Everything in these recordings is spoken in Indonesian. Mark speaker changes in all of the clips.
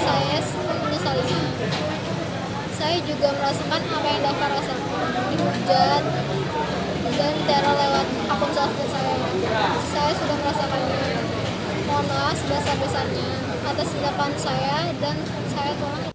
Speaker 1: saya menyesalinya saya juga merasakan apa yang Dava rasakan dihujat dan teror lewat akun sosmed saya saya sudah merasakannya mohon maaf sebesar-besarnya atas tindakan saya dan saya tolong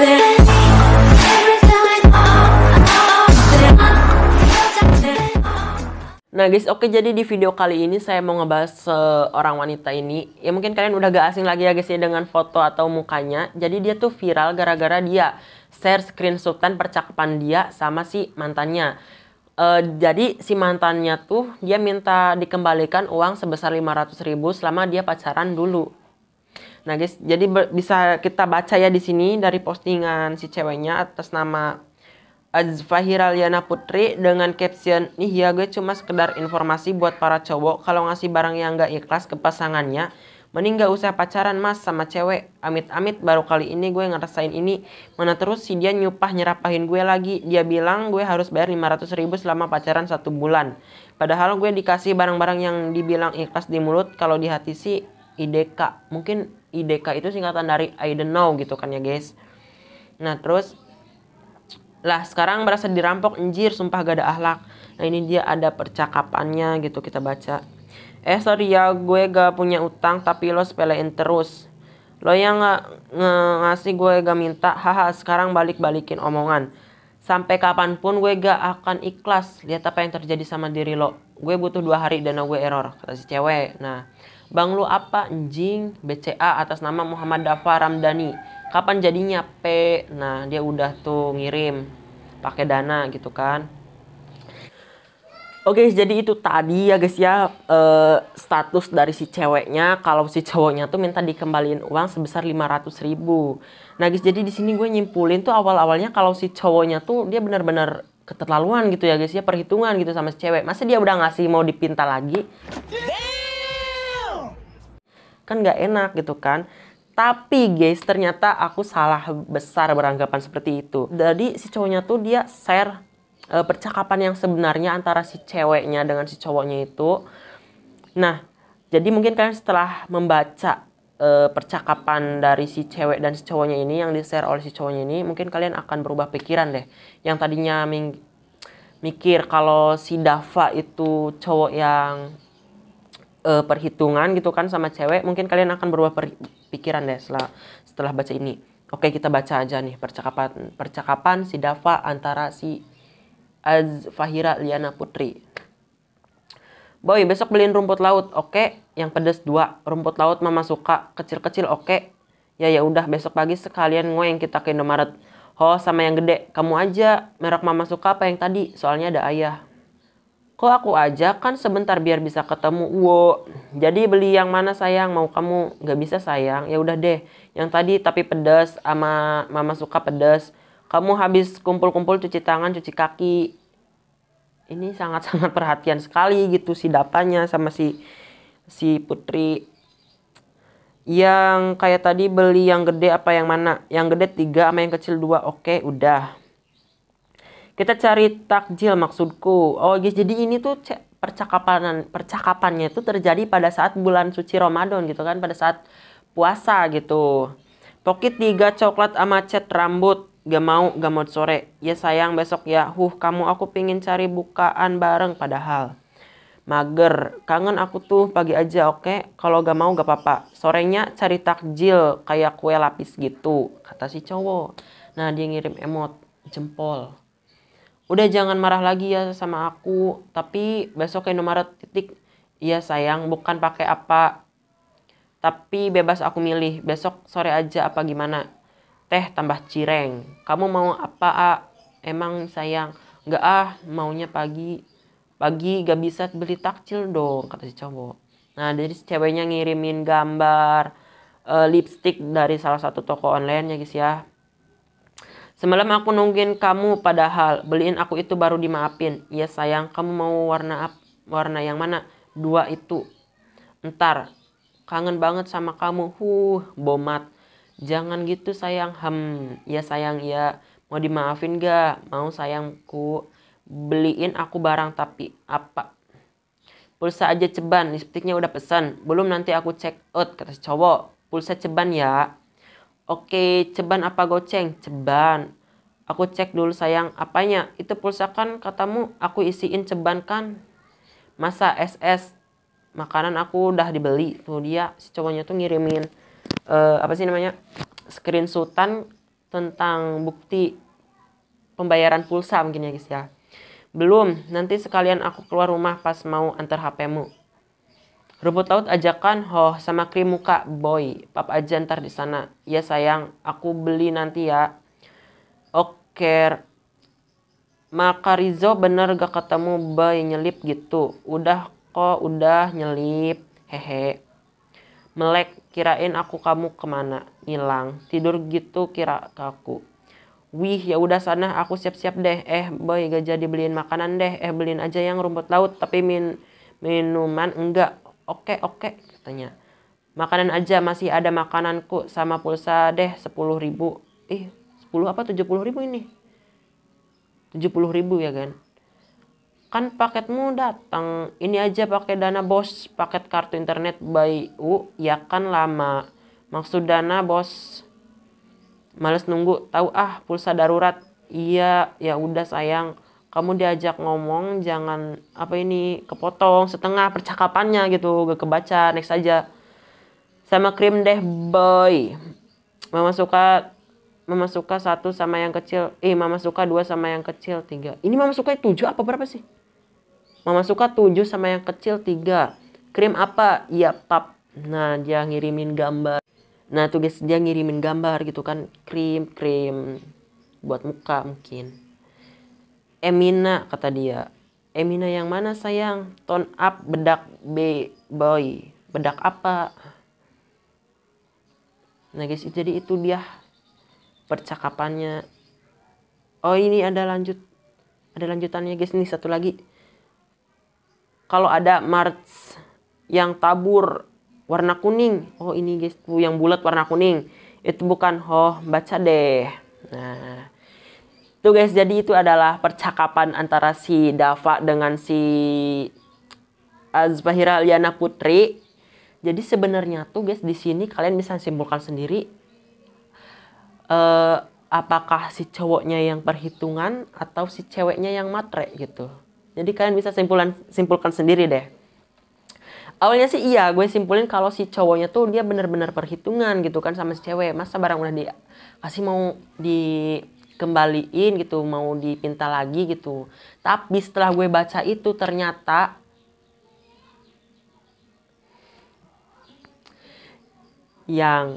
Speaker 2: Yeah. Nah guys, oke jadi di video kali ini saya mau ngebahas seorang wanita ini. Ya mungkin kalian udah gak asing lagi ya guys ya dengan foto atau mukanya. Jadi dia tuh viral gara-gara dia share screenshotan percakapan dia sama si mantannya. Uh, jadi si mantannya tuh dia minta dikembalikan uang sebesar 500 ribu selama dia pacaran dulu. Nah guys, jadi bisa kita baca ya di sini dari postingan si ceweknya atas nama Azfahira Liana Putri dengan caption nih ya gue cuma sekedar informasi buat para cowok kalau ngasih barang yang gak ikhlas ke pasangannya mending gak usah pacaran mas sama cewek amit-amit baru kali ini gue ngerasain ini mana terus si dia nyupah nyerapahin gue lagi dia bilang gue harus bayar 500 ribu selama pacaran satu bulan padahal gue dikasih barang-barang yang dibilang ikhlas di mulut kalau di hati si IDK mungkin IDK itu singkatan dari I don't know gitu kan ya guys nah terus lah sekarang merasa dirampok anjir sumpah gak ada ahlak. Nah ini dia ada percakapannya gitu kita baca. Eh sorry ya gue gak punya utang tapi lo sepelein terus. Lo yang nggak nge ngasih gue gak minta, haha sekarang balik-balikin omongan. Sampai kapanpun gue gak akan ikhlas. Lihat apa yang terjadi sama diri lo. Gue butuh dua hari dana gue error, kata si cewek. Nah, Bang lu apa anjing? BCA atas nama Muhammad Dafa Ramdhani. Kapan jadinya P? Nah, dia udah tuh ngirim pakai dana gitu kan. Oke, okay, jadi itu tadi ya guys ya uh, status dari si ceweknya kalau si cowoknya tuh minta dikembalikan uang sebesar 500 ribu. Nah guys, jadi di sini gue nyimpulin tuh awal-awalnya kalau si cowoknya tuh dia benar-benar keterlaluan gitu ya guys ya perhitungan gitu sama si cewek. Masa dia udah ngasih mau dipinta lagi? kan nggak enak gitu kan tapi guys ternyata aku salah besar beranggapan seperti itu jadi si cowoknya tuh dia share uh, percakapan yang sebenarnya antara si ceweknya dengan si cowoknya itu nah jadi mungkin kalian setelah membaca uh, percakapan dari si cewek dan si cowoknya ini yang di-share oleh si cowoknya ini, mungkin kalian akan berubah pikiran deh. Yang tadinya mikir kalau si Dava itu cowok yang uh, perhitungan gitu kan sama cewek, mungkin kalian akan berubah pikiran deh setelah setelah baca ini. Oke, kita baca aja nih percakapan percakapan si Dava antara si Az Fahira Liana Putri. Boy, besok beliin rumput laut, oke? Yang pedes dua, rumput laut mama suka, kecil-kecil oke? Ya ya udah, besok pagi sekalian yang kita ke Indomaret. Ho, sama yang gede, kamu aja, merek mama suka apa yang tadi? Soalnya ada ayah. Kok aku ajak kan sebentar biar bisa ketemu. Wo, jadi beli yang mana sayang? Mau kamu? nggak bisa sayang. Ya udah deh. Yang tadi tapi pedas ama mama suka pedas. Kamu habis kumpul-kumpul cuci tangan, cuci kaki. Ini sangat-sangat perhatian sekali gitu si datanya sama si si Putri. Yang kayak tadi beli yang gede apa yang mana? Yang gede tiga sama yang kecil dua. Oke, udah. Kita cari takjil maksudku. Oh guys, jadi ini tuh percakapan percakapannya itu terjadi pada saat bulan suci Ramadan gitu kan, pada saat puasa gitu. Pokit tiga coklat sama cat rambut. Gak mau, gak mau sore. Ya sayang besok ya. Huh, kamu aku pingin cari bukaan bareng padahal. Mager, kangen aku tuh pagi aja oke. Okay? Kalau gak mau gak apa-apa. Sorenya cari takjil kayak kue lapis gitu. Kata si cowok. Nah dia ngirim emot jempol udah jangan marah lagi ya sama aku tapi besok kayak nomor titik iya sayang bukan pakai apa tapi bebas aku milih besok sore aja apa gimana teh tambah cireng kamu mau apa A? emang sayang nggak ah maunya pagi pagi gak bisa beli takjil dong kata si cowok nah jadi si ceweknya ngirimin gambar uh, lipstick dari salah satu toko online ya guys ya Semalam aku nungguin kamu padahal beliin aku itu baru dimaafin. Iya sayang, kamu mau warna apa warna yang mana? Dua itu. ntar kangen banget sama kamu. Huh, bomat. Jangan gitu sayang. Hem, ya sayang iya. Mau dimaafin gak? Mau sayangku. Beliin aku barang tapi apa? Pulsa aja ceban, lipstiknya udah pesan. Belum nanti aku check out, kata cowok. Pulsa ceban ya. Oke, ceban apa goceng? Ceban. Aku cek dulu sayang, apanya? Itu pulsa kan katamu aku isiin ceban kan? Masa SS? Makanan aku udah dibeli. Tuh dia, si cowoknya tuh ngirimin, uh, apa sih namanya? Screenshotan tentang bukti pembayaran pulsa mungkin ya guys ya. Belum, nanti sekalian aku keluar rumah pas mau antar HP-mu. Rumput laut ajakan, ho sama krim muka, boy. Pap aja ntar di sana. Ya sayang, aku beli nanti ya. Oke. Maka Rizo bener gak ketemu boy nyelip gitu. Udah kok, udah nyelip. Hehe. Melek, kirain aku kamu kemana. hilang Tidur gitu kira ke aku. Wih, ya udah sana aku siap-siap deh. Eh, boy gak jadi beliin makanan deh. Eh, beliin aja yang rumput laut. Tapi min minuman enggak Oke, oke, katanya. Makanan aja, masih ada makananku sama pulsa deh 10 ribu. Ih, 10 apa 70 ribu ini? 70 ribu ya kan? Kan paketmu datang, ini aja pakai dana bos, paket kartu internet by U, ya kan lama. Maksud dana bos, males nunggu, tahu ah pulsa darurat. Iya, ya udah sayang kamu diajak ngomong jangan apa ini kepotong setengah percakapannya gitu gak kebaca next aja sama krim deh boy mama suka mama suka satu sama yang kecil eh mama suka dua sama yang kecil tiga ini mama suka tujuh apa berapa sih mama suka tujuh sama yang kecil tiga krim apa ya pap nah dia ngirimin gambar nah tuh guys dia ngirimin gambar gitu kan krim krim buat muka mungkin Emina kata dia. Emina yang mana sayang? Tone up bedak B boy. Bedak apa? Nah guys jadi itu dia percakapannya. Oh ini ada lanjut ada lanjutannya guys nih satu lagi. Kalau ada March yang tabur warna kuning. Oh ini guys tuh yang bulat warna kuning. Itu bukan oh baca deh. Nah Tuh guys, jadi itu adalah percakapan antara si Dava dengan si Azbahira eh, Liana Putri. Jadi sebenarnya tuh guys di sini kalian bisa simpulkan sendiri uh, apakah si cowoknya yang perhitungan atau si ceweknya yang matre gitu. Jadi kalian bisa simpulan simpulkan sendiri deh. Awalnya sih iya, gue simpulin kalau si cowoknya tuh dia bener-bener perhitungan gitu kan sama si cewek. Masa barang udah dikasih mau di dikembaliin gitu mau dipinta lagi gitu tapi setelah gue baca itu ternyata yang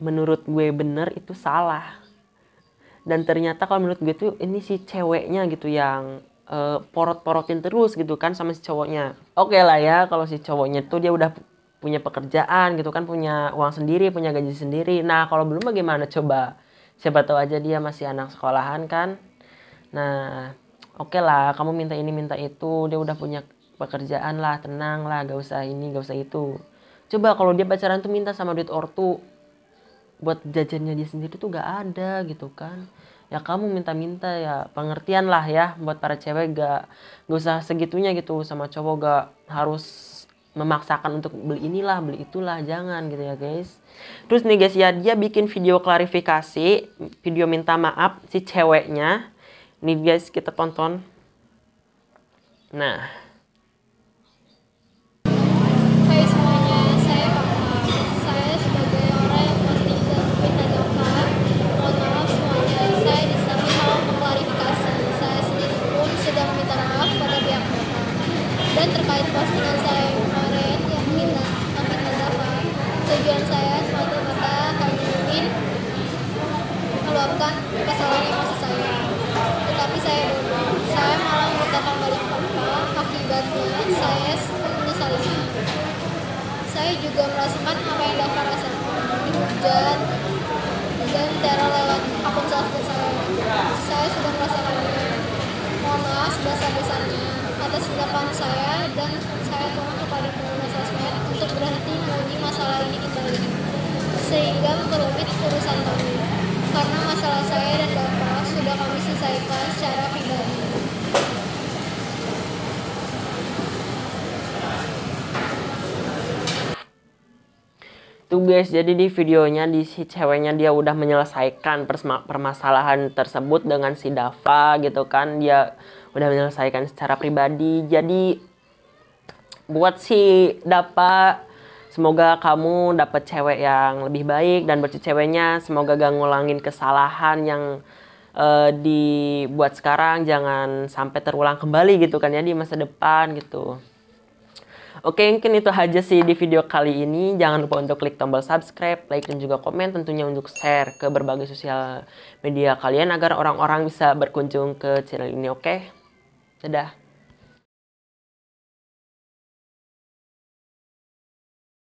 Speaker 2: menurut gue bener itu salah dan ternyata kalau menurut gue tuh ini si ceweknya gitu yang uh, porot-porotin terus gitu kan sama si cowoknya oke okay lah ya kalau si cowoknya tuh dia udah punya pekerjaan gitu kan punya uang sendiri punya gaji sendiri nah kalau belum bagaimana coba siapa tahu aja dia masih anak sekolahan kan nah oke okay lah kamu minta ini minta itu dia udah punya pekerjaan lah tenang lah gak usah ini gak usah itu coba kalau dia pacaran tuh minta sama duit ortu buat jajannya dia sendiri tuh gak ada gitu kan ya kamu minta-minta ya pengertian lah ya buat para cewek gak gak usah segitunya gitu sama cowok gak harus memaksakan untuk beli inilah, beli itulah, jangan gitu ya guys. Terus nih guys ya dia bikin video klarifikasi, video minta maaf si ceweknya. Nih guys kita tonton. Nah,
Speaker 1: sehingga merumit urusan kami. Karena masalah saya dan Bapak sudah kami selesaikan secara pribadi.
Speaker 2: Tuh guys, jadi di videonya di si ceweknya dia udah menyelesaikan permasalahan tersebut dengan si Dava gitu kan. Dia udah menyelesaikan secara pribadi. Jadi buat si Dava Semoga kamu dapat cewek yang lebih baik dan berarti ceweknya semoga gak ngulangin kesalahan yang uh, dibuat sekarang jangan sampai terulang kembali gitu kan ya di masa depan gitu. Oke, mungkin itu aja sih di video kali ini. Jangan lupa untuk klik tombol subscribe, like, dan juga komen tentunya untuk share ke berbagai sosial media kalian agar orang-orang bisa berkunjung ke channel ini, oke? Dadah!